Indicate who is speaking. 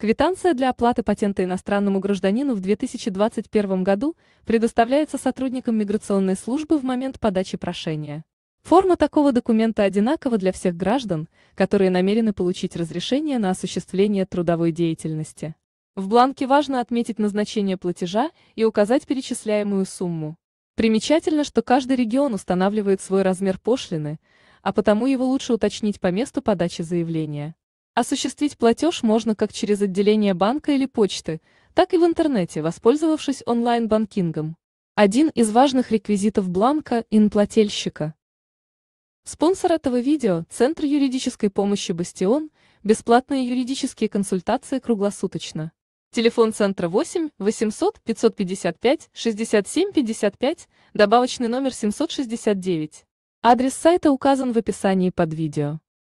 Speaker 1: Квитанция для оплаты патента иностранному гражданину в 2021 году предоставляется сотрудникам миграционной службы в момент подачи прошения. Форма такого документа одинакова для всех граждан, которые намерены получить разрешение на осуществление трудовой деятельности. В бланке важно отметить назначение платежа и указать перечисляемую сумму. Примечательно, что каждый регион устанавливает свой размер пошлины, а потому его лучше уточнить по месту подачи заявления. Осуществить платеж можно как через отделение банка или почты, так и в интернете, воспользовавшись онлайн-банкингом. Один из важных реквизитов бланка – инплательщика. Спонсор этого видео – Центр юридической помощи «Бастион», бесплатные юридические консультации круглосуточно. Телефон центра 8 800 555 67 55, добавочный номер 769. Адрес сайта указан в описании под видео.